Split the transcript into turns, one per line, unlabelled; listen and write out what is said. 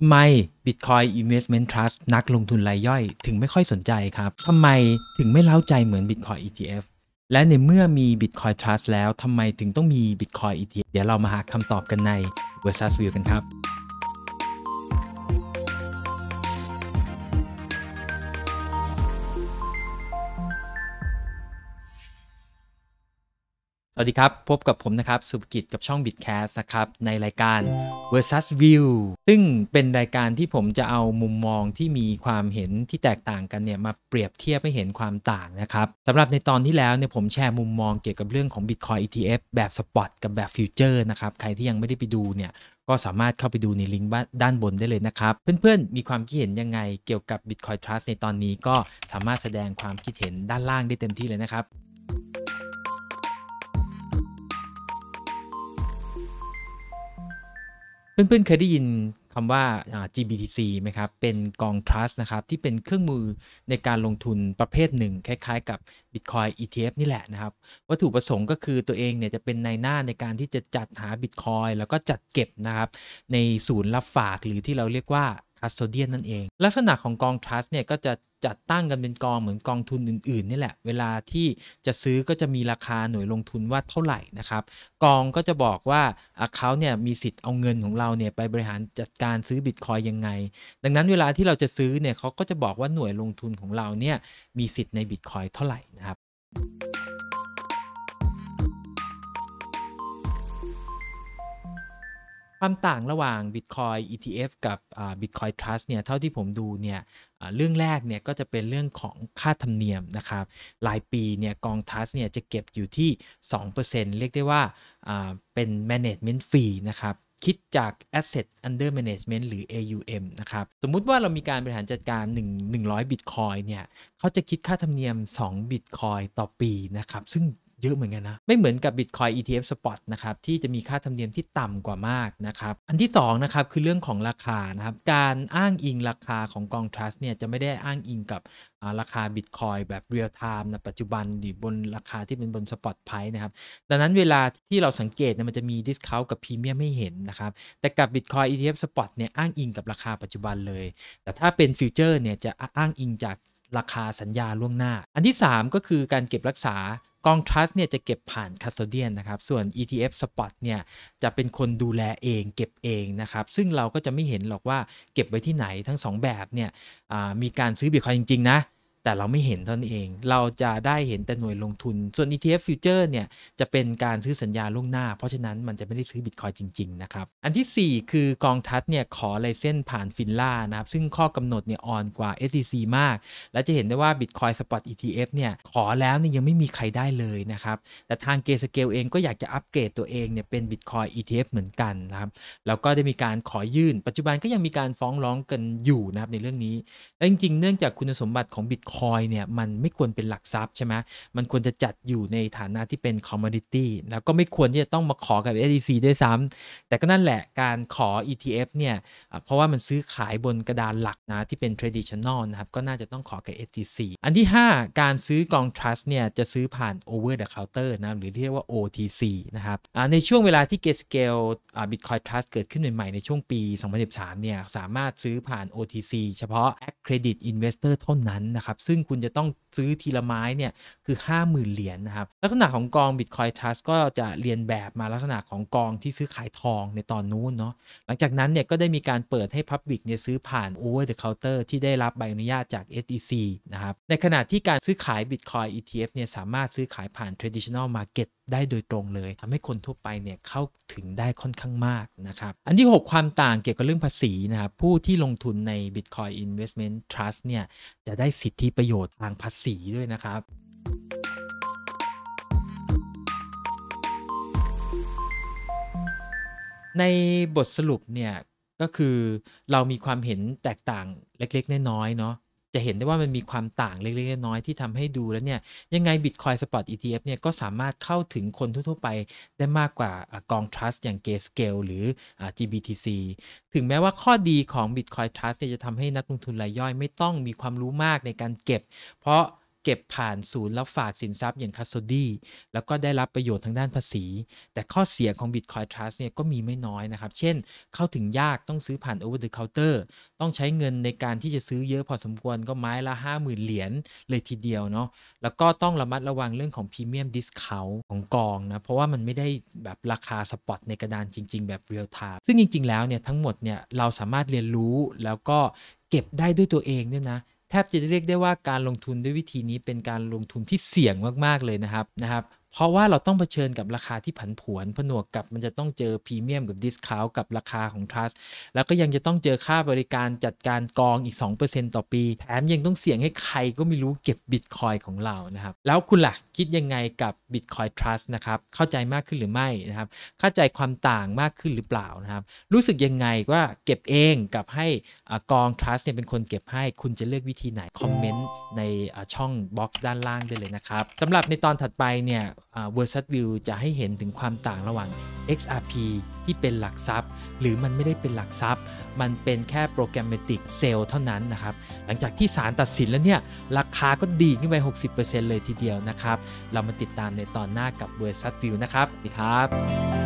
ทำไม Bitcoin Investment Trust นักลงทุนรายย่อยถึงไม่ค่อยสนใจครับ ทำไมถึงไม่เล้าใจเหมือน Bitcoin ETF และในเมื่อมี Bitcoin Trust แล้วทำไมถึงต้องมี Bitcoin ETF เดี๋ยวเรามาหาคำตอบกันใน Versus View กันครับสวัสดีครับ พบกับผมนะครับสุภกิจกับช่อง Bitcast นะครับ ในรายการ versus view ซึ่งเป็นรายการที่ผมจะเอามุมมองที่มีความเห็นที่แตกต่างกันเนี่ยมาเปรียบเทียบให้เห็นความต่างนะครับสำหรับในตอนที่แล้วเนี่ยผมแชร์มุมมองเกี่ยวกับเรื่องของ Bitcoin ETF แบบ spot กับแบบ future นะครับ ใครที่ยังไม่ได้ไปดูเนี่ยก็สามารถเข้าไปดูในลิงก์ด้านบนได้เลยนะครับเพื่อนๆมีความคิดเห็นยังไงเกี่ยวกับ Bitcoin Trust ในตอนนี้ก็สามารถแสดงความคิดเห็นด้านล่างได้เต็มที่เลยนะครับเพื่อนๆเคยได้ยินคำว่า GBTC ไหมครับ เป็นกอง trust นะครับ ที่เป็นเครื่องมือในการลงทุนประเภทหนึ่ง คล้ายๆ กับ Bitcoin ETF นี่แหละนะครับ วัตถุประสงค์ก็คือตัวเองเนี่ยจะเป็นในหน้าในการที่จะจัดหา Bitcoin แล้วก็จัดเก็บนะครับ ในศูนย์รับฝากหรือที่เราเรียกว่า custodian นั่นเอง ลักษณะของกอง trust เนี่ยก็จะจัดตั้งกันเป็นกองเหมือนกองทุนอื่นๆนี่แหละ เวลาที่จะซื้อก็จะมีราคาหน่วยลงทุนว่าเท่าไหร่นะครับ กองก็จะบอกว่าเขาเนี่ยมีสิทธิ์เอาเงินของเราเนี่ยไปบริหารจัดการซื้อบิตคอยยังไง ดังนั้นเวลาที่เราจะซื้อเนี่ยเขาก็จะบอกว่าหน่วยลงทุนของเราเนี่ยมีสิทธิ์ในบิตคอยเท่าไหร่นะครับความต่างระหว่าง Bitcoin ETF กับ Bitcoin Trust เนี่ย เท่าที่ผมดูเนี่ยเรื่องแรกเนี่ย ก็จะเป็นเรื่องของค่าธรรมเนียมนะครับ รายปีเนี่ยกอง Trust เนี่ยจะเก็บอยู่ที่ 2%เรียกได้ว่าเป็น management fee นะครับ คิดจาก Asset Under Management หรือ AUM นะครับ สมมุติว่าเรามีการบริหารจัดการ 1 100 Bitcoin เนี่ยเขาจะคิดค่าธรรมเนียม 2 Bitcoin ต่อปีนะครับ ซึ่งเยอะเหมือนกันนะ ไม่เหมือนกับ Bitcoin ETF Spot นะครับ ที่จะมีค่าธรรมเนียมที่ต่ำกว่ามากนะครับ อันที่ 2 นะครับ คือเรื่องของราคานะครับ การอ้างอิงราคาของกอง trust เนี่ยจะไม่ได้อ้างอิงกับราคา Bitcoin แบบ real time นะปัจจุบัน หรือบนราคาที่เป็นบน spot price นะครับ ดังนั้นเวลาที่เราสังเกตเนี่ยมันจะมี discount กับ premium ไม่เห็นนะครับ แต่กับ Bitcoin ETF Spot เนี่ยอ้างอิงกับราคาปัจจุบันเลย แต่ถ้าเป็น future เนี่ยจะอ้างอิงจากราคาสัญญาล่วงหน้า อันที่ 3 ก็คือการเก็บรักษากองรัสต์เนี่ยจะเก็บผ่าน c u สต o d i a n นะครับ ส่วน ETF spot เนี่ยจะเป็นคนดูแลเองเก็บเองนะครับ ซึ่งเราก็จะไม่เห็นหรอกว่าเก็บไว้ที่ไหนทั้ง 2 แบบเนี่ยมีการซื้อบิตคอยจริง ๆ นะแต่เราไม่เห็นเท่านั้นเอง เราจะได้เห็นแต่หน่วยลงทุน ส่วน ETF future เนี่ย จะเป็นการซื้อสัญญาล่วงหน้า เพราะฉะนั้นมันจะไม่ได้ซื้อบิตคอยจริง ๆ นะครับ อันที่ 4 คือกองทัศเนี่ย ขอไลเส้นผ่านฟินล่านะครับ ซึ่งข้อกำหนดเนี่ยอ่อนกว่า SEC มาก และจะเห็นได้ว่า Bitcoin Spot ETF เนี่ย ขอแล้วเนี่ยยังไม่มีใครได้เลยนะครับ แต่ทางเกสเกลเองก็อยากจะอัปเกรดตัวเองเนี่ยเป็น Bitcoin ETF เหมือนกันนะครับ แล้วก็ได้มีการขอยื่น ปัจจุบันก็ยังมีการฟ้องร้องกันอยู่นะครับในเรื่องนี้ และจริงๆ เนื่องจากคุณสมบัติของ Bitcoin คอยเนี่ยมันไม่ควรเป็นหลักทรัพย์ใช่ไหม มันควรจะจัดอยู่ในฐานะที่เป็นคอมมอดิตี้ แล้วก็ไม่ควรที่จะต้องมาขอกับ SEC ด้วยซ้ำ แต่ก็นั่นแหละการขอ ETF เนี่ย เพราะว่ามันซื้อขายบนกระดานหลักนะ ที่เป็น traditional นะครับ ก็น่าจะต้องขอกับ SEC อันที่ 5 การซื้อกองทรัสเนี่ยจะซื้อผ่าน over the counter นะ หรือที่เรียกว่า OTC นะครับ ในช่วงเวลาที่เกสเกลบิต Bitcoin Trust เกิดขึ้นใหม่ๆในช่วงปี 2013เนี่ย สามารถซื้อผ่าน OTC เฉพาะ a c Credit Investor เท่านั้นนะครับซึ่ง คุณจะต้องซื้อที ละ ไม้ เนี่ย คือ50,000เหรียญนนะครับ ลักษณะของกอง Bitcoin Trust ก็จะเรียนแบบมาลักษณะของกองที่ซื้อขายทองในตอนนู้น เนาะหลังจากนั้นเนี่ยก็ได้ มี การเปิดให้ Public เนี่ย ซื้อผ่าน Over the Counter ที่ได้รับใบอนุญาต จาก SEC นะครับ ในขณะที่การซื้อขาย Bitcoin ETF เนี่ยสามารถซื้อขายผ่าน Traditional Market ได้โดยตรงเลยทำให้คนทั่วไปเนี่ยเข้าถึงได้ค่อนข้างมากนะครับ อันที่ 6 ความต่างเกี่ยวกับเรื่องภาษีนะครับ ผู้ที่ลงทุนใน Bitcoin Investment Trust เนี่ย จะได้สิทธิประโยชน์ทางภาษีด้วยนะครับ ในบทสรุปเนี่ย ก็คือเรามีความเห็นแตกต่างเล็กๆ น้อยๆเนาะจะเห็นได้ว่ามันมีความต่างเล็กๆน้อยๆที่ทำให้ดูแล้วเนี่ย ยังไง Bitcoin Spot ETF เนี่ยก็สามารถเข้าถึงคนทั่วๆไปได้มากกว่ากองทรัสต์อย่าง g a s c a l e หรือ GBTC ถึงแม้ว่าข้อดีของ Bitcoin Trust จะทำให้นักลงทุนรายย่อยไม่ต้องมีความรู้มากในการเก็บเพราะเก็บผ่านศูนย์รับฝากสินทรัพย์อย่างคัสโซดี้แล้วก็ได้รับประโยชน์ทางด้านภาษี แต่ข้อเสียของ Bitcoin Trust เนี่ยก็มีไม่น้อยนะครับ เช่นเข้าถึงยากต้องซื้อผ่าน over the counter ต้องใช้เงินในการที่จะซื้อเยอะพอสมควรก็ไม้ละ50,000เหรียญเลยทีเดียวเนาะแล้วก็ต้องระมัดระวังเรื่องของพรีเมียมดิสคาวของกองนะ เพราะว่ามันไม่ได้แบบราคาสปอต ในกระดานจริง ๆแบบเรียลไทม์ซึ่งจริง ๆแล้วเนี่ยทั้งหมดเนี่ยเราสามารถเรียนรู้แล้วก็เก็บได้ด้วยตัวเองเนี่ยนะแทบจะเรียกได้ว่าการลงทุนด้วยวิธีนี้เป็นการลงทุนที่เสี่ยงมากๆเลยนะครับนะครับเพราะว่าเราต้องเผชิญกับราคาที่ผันผวนผนวกกับมันจะต้องเจอพรีเมียมกับดิสคาวกับราคาของทรัสแล้วก็ยังจะต้องเจอค่าบริการจัดการกองอีก 2%ต่อปีแถมยังต้องเสี่ยงให้ใครก็ไม่รู้เก็บบิตคอยของเรานะครับ แล้วคุณละ่ะคิดยังไงกับ Bitcoin Trust นะครับ เข้าใจมากขึ้นหรือไม่นะครับ เข้าใจความต่างมากขึ้นหรือเปล่านะครับ รู้สึกยังไงว่าเก็บเองกับให้กอง Trust เนี่ยเป็นคนเก็บให้ คุณจะเลือกวิธีไหน คอมเมนต์ในช่องบล็อกด้านล่างได้เลยนะครับ สำหรับในตอนถัดไปเนี่ย v e r s a t v i e w จะให้เห็นถึงความต่างระหว่าง XRP ที่เป็นหลักทรัพย์หรือมันไม่ได้เป็นหลักทรัพย์มันเป็นแค่โปรแกรมเมติกเซลเท่านั้นนะครับ หลังจากที่ศาลตัดสินแล้วเนี่ยราคาก็ดีขึ้นไป 60%เลยทีเดียวนะครับ เรามาติดตามในตอนหน้ากับบริษัทวิวนะครับสวัสดีครับ